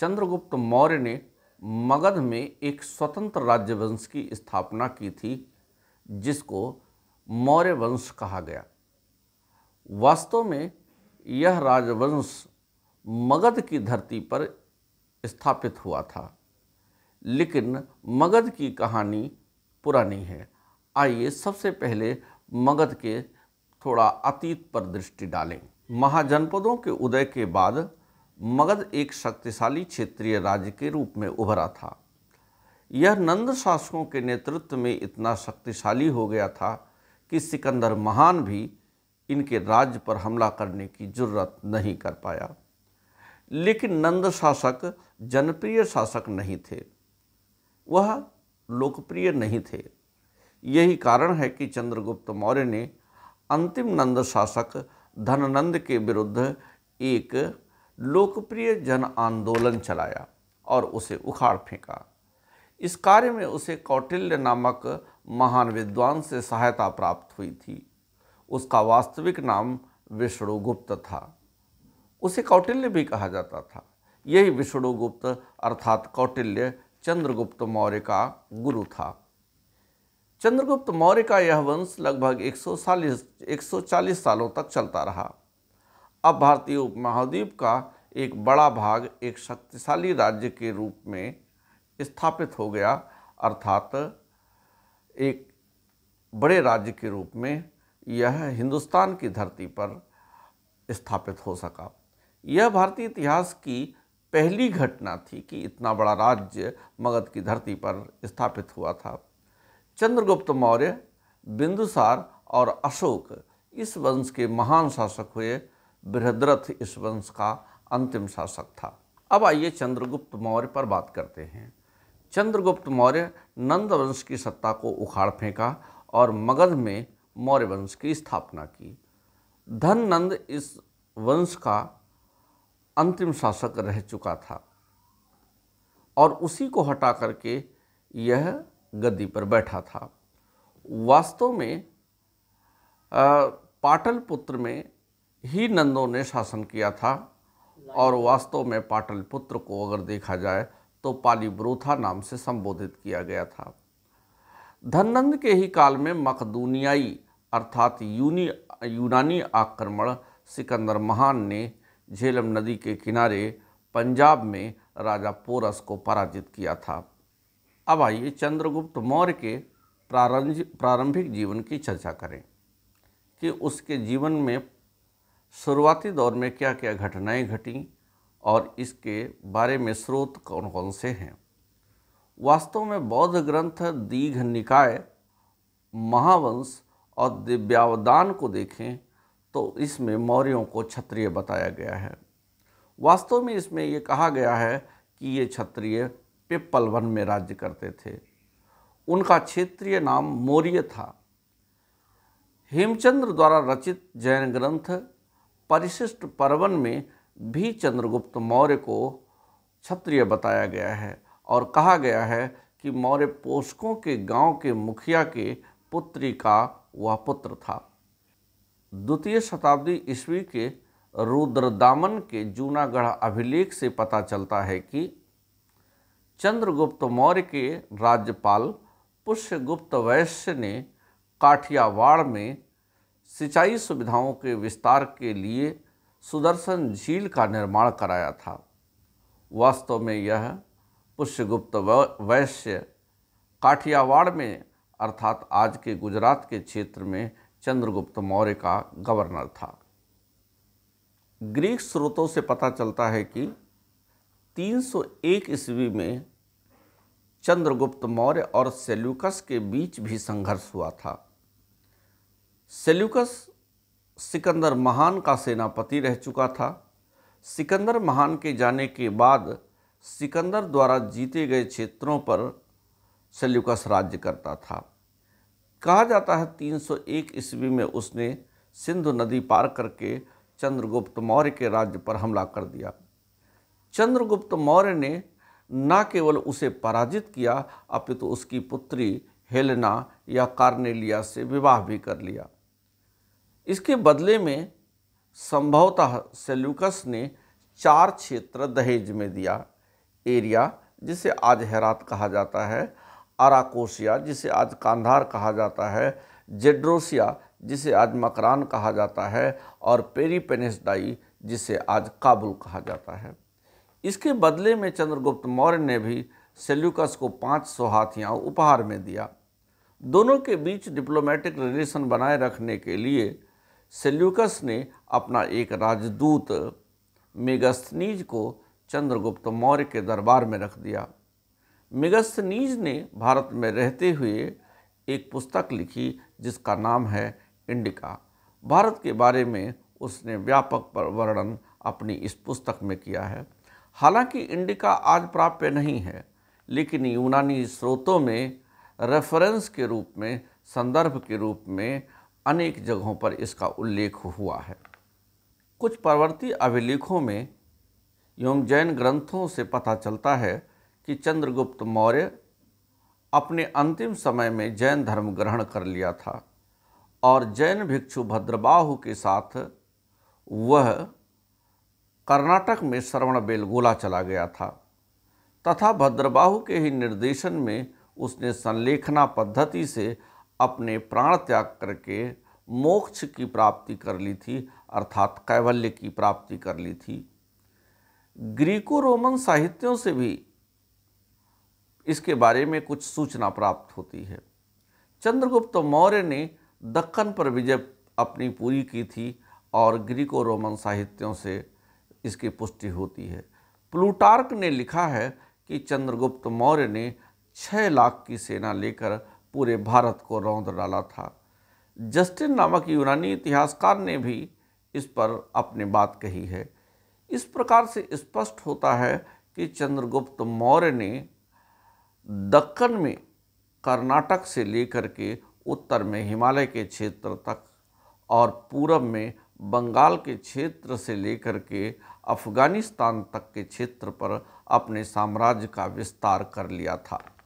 चंद्रगुप्त मौर्य ने मगध में एक स्वतंत्र राज्यवंश की स्थापना की थी जिसको मौर्य वंश कहा गया वास्तव में यह राजवंश मगध की धरती पर स्थापित हुआ था लेकिन मगध की कहानी पुरानी है आइए सबसे पहले मगध के थोड़ा अतीत पर दृष्टि डालें महाजनपदों के उदय के बाद मगध एक शक्तिशाली क्षेत्रीय राज्य के रूप में उभरा था यह नंद शासकों के नेतृत्व में इतना शक्तिशाली हो गया था कि सिकंदर महान भी इनके राज्य पर हमला करने की जरूरत नहीं कर पाया लेकिन नंद शासक जनप्रिय शासक नहीं थे वह लोकप्रिय नहीं थे यही कारण है कि चंद्रगुप्त मौर्य ने अंतिम नंद शासक धननंद के विरुद्ध एक लोकप्रिय जन आंदोलन चलाया और उसे उखाड़ फेंका इस कार्य में उसे कौटिल्य नामक महान विद्वान से सहायता प्राप्त हुई थी उसका वास्तविक नाम विष्णुगुप्त था उसे कौटिल्य भी कहा जाता था यही विष्णुगुप्त अर्थात कौटिल्य चंद्रगुप्त मौर्य का गुरु था चंद्रगुप्त मौर्य का यह वंश लगभग 140 140 सालों तक चलता रहा अब भारतीय उपमहाद्वीप का एक बड़ा भाग एक शक्तिशाली राज्य के रूप में स्थापित हो गया अर्थात एक बड़े राज्य के रूप में यह हिंदुस्तान की धरती पर स्थापित हो सका यह भारतीय इतिहास की पहली घटना थी कि इतना बड़ा राज्य मगध की धरती पर स्थापित हुआ था चंद्रगुप्त मौर्य बिंदुसार और अशोक इस वंश के महान शासक हुए बृहद्रथ इस वंश का अंतिम शासक था अब आइए चंद्रगुप्त मौर्य पर बात करते हैं चंद्रगुप्त मौर्य नंद वंश की सत्ता को उखाड़ फेंका और मगध में मौर्य वंश की स्थापना की धन नंद इस वंश का अंतिम शासक रह चुका था और उसी को हटा करके यह गद्दी पर बैठा था वास्तव में पाटलपुत्र में ही नंदों ने शासन किया था और वास्तव में पाटलिपुत्र को अगर देखा जाए तो पालीब्रोथा नाम से संबोधित किया गया था धनंद के ही काल में मकदूनियाई अर्थात यूनी यूनानी आक्रमण सिकंदर महान ने झेलम नदी के किनारे पंजाब में राजा पोरस को पराजित किया था अब आइए चंद्रगुप्त मौर्य के प्रारंभिक जीवन की चर्चा करें कि उसके जीवन में शुरुआती दौर में क्या क्या घटनाएं घटी और इसके बारे में स्रोत कौन कौन से हैं वास्तव में बौद्ध ग्रंथ दीघ निकाय महावंश और दिव्यावदान को देखें तो इसमें मौर्यों को क्षत्रिय बताया गया है वास्तव में इसमें ये कहा गया है कि ये क्षत्रिय पिप्पल वन में राज्य करते थे उनका क्षेत्रीय नाम मौर्य था हेमचंद्र द्वारा रचित जैन ग्रंथ परिशिष्ट परवन में भी चंद्रगुप्त मौर्य को क्षत्रिय बताया गया है और कहा गया है कि मौर्य पोषकों के गांव के मुखिया के पुत्री का वह पुत्र था द्वितीय शताब्दी ईस्वी के रुद्रदामन के जूनागढ़ अभिलेख से पता चलता है कि चंद्रगुप्त मौर्य के राज्यपाल पुष्यगुप्त वैश्य ने काठियावाड़ में सिंचाई सुविधाओं के विस्तार के लिए सुदर्शन झील का निर्माण कराया था वास्तव में यह पुष्यगुप्त वैश्य काठियावाड़ में अर्थात आज के गुजरात के क्षेत्र में चंद्रगुप्त मौर्य का गवर्नर था ग्रीक स्रोतों से पता चलता है कि 301 ईस्वी में चंद्रगुप्त मौर्य और सेल्यूकस के बीच भी संघर्ष हुआ था सेल्यूकस सिकंदर महान का सेनापति रह चुका था सिकंदर महान के जाने के बाद सिकंदर द्वारा जीते गए क्षेत्रों पर सेल्यूकस राज्य करता था कहा जाता है 301 ईस्वी में उसने सिंधु नदी पार करके चंद्रगुप्त मौर्य के राज्य पर हमला कर दिया चंद्रगुप्त मौर्य ने न केवल उसे पराजित किया अपितु तो उसकी पुत्री हेलना या कार्नेलिया से विवाह भी कर लिया इसके बदले में संभवतः सेल्यूकस ने चार क्षेत्र दहेज में दिया एरिया जिसे आज हेरात कहा जाता है आराकोसिया जिसे आज कांधार कहा जाता है जेड्रोसिया जिसे आज मकरान कहा जाता है और पेरीपेनेसडाई जिसे आज काबुल कहा जाता है इसके बदले में चंद्रगुप्त मौर्य ने भी सेल्यूकस को पाँच सौ हाथियाँ उपहार में दिया दोनों के बीच डिप्लोमेटिक रिलेशन बनाए रखने के लिए सेल्यूकस ने अपना एक राजदूत मेगस्थनीज को चंद्रगुप्त मौर्य के दरबार में रख दिया मेगस्थनीज ने भारत में रहते हुए एक पुस्तक लिखी जिसका नाम है इंडिका भारत के बारे में उसने व्यापक वर्णन अपनी इस पुस्तक में किया है हालांकि इंडिका आज प्राप्य नहीं है लेकिन यूनानी स्रोतों में रेफरेंस के रूप में संदर्भ के रूप में अनेक जगहों पर इसका उल्लेख हुआ है कुछ पर्वती अभिलेखों में एवं जैन ग्रंथों से पता चलता है कि चंद्रगुप्त मौर्य अपने अंतिम समय में जैन धर्म ग्रहण कर लिया था और जैन भिक्षु भद्रबाहु के साथ वह कर्नाटक में श्रवण बेलगोला चला गया था तथा भद्रबाहु के ही निर्देशन में उसने संलेखना पद्धति से अपने प्राण त्याग करके मोक्ष की प्राप्ति कर ली थी अर्थात कैवल्य की प्राप्ति कर ली थी ग्रीको रोमन साहित्यों से भी इसके बारे में कुछ सूचना प्राप्त होती है चंद्रगुप्त मौर्य ने दक्कन पर विजय अपनी पूरी की थी और ग्रीको रोमन साहित्यों से इसकी पुष्टि होती है प्लूटार्क ने लिखा है कि चंद्रगुप्त मौर्य ने छः लाख की सेना लेकर पूरे भारत को रौंद डाला था जस्टिन नामक यूनानी इतिहासकार ने भी इस पर अपनी बात कही है इस प्रकार से स्पष्ट होता है कि चंद्रगुप्त मौर्य ने दक्कन में कर्नाटक से लेकर के उत्तर में हिमालय के क्षेत्र तक और पूरब में बंगाल के क्षेत्र से लेकर के अफ़गानिस्तान तक के क्षेत्र पर अपने साम्राज्य का विस्तार कर लिया था